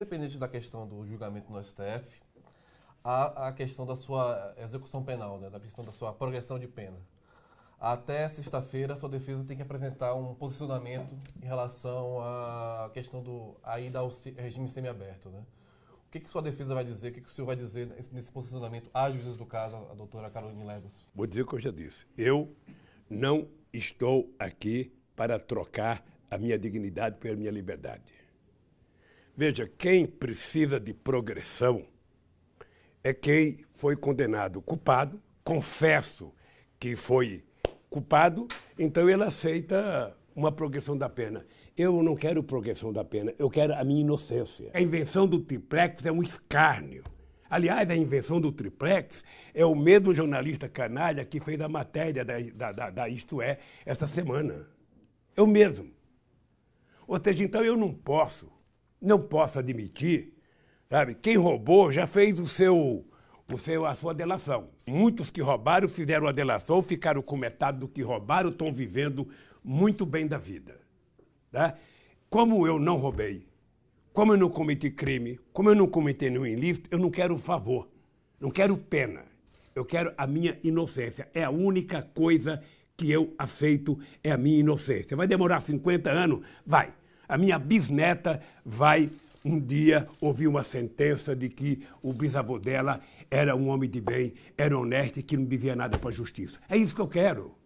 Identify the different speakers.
Speaker 1: Independente da questão do julgamento no STF, há a questão da sua execução penal, né? da questão da sua progressão de pena. Até sexta-feira, a sua defesa tem que apresentar um posicionamento em relação à questão do a ida ao regime semiaberto. Né? O que, que sua defesa vai dizer? O que, que o senhor vai dizer nesse posicionamento à juízes do caso, a doutora Caroline Legos?
Speaker 2: Vou dizer o que eu já disse. Eu não estou aqui para trocar a minha dignidade pela minha liberdade. Veja, quem precisa de progressão é quem foi condenado culpado, confesso que foi culpado, então ele aceita uma progressão da pena. Eu não quero progressão da pena, eu quero a minha inocência. A invenção do triplex é um escárnio. Aliás, a invenção do triplex é o mesmo jornalista canalha que fez a matéria da, da, da, da Isto É esta semana. Eu mesmo. Ou seja, então eu não posso não possa admitir, sabe? Quem roubou já fez o seu, o seu, a sua delação. Muitos que roubaram fizeram a delação, ficaram com metade do que roubaram, estão vivendo muito bem da vida. Tá? Como eu não roubei, como eu não cometi crime, como eu não cometi nenhum ilícito, eu não quero favor, não quero pena. Eu quero a minha inocência. É a única coisa que eu aceito, é a minha inocência. Vai demorar 50 anos? Vai. A minha bisneta vai um dia ouvir uma sentença de que o bisavô dela era um homem de bem, era honesto e que não devia nada para a justiça. É isso que eu quero.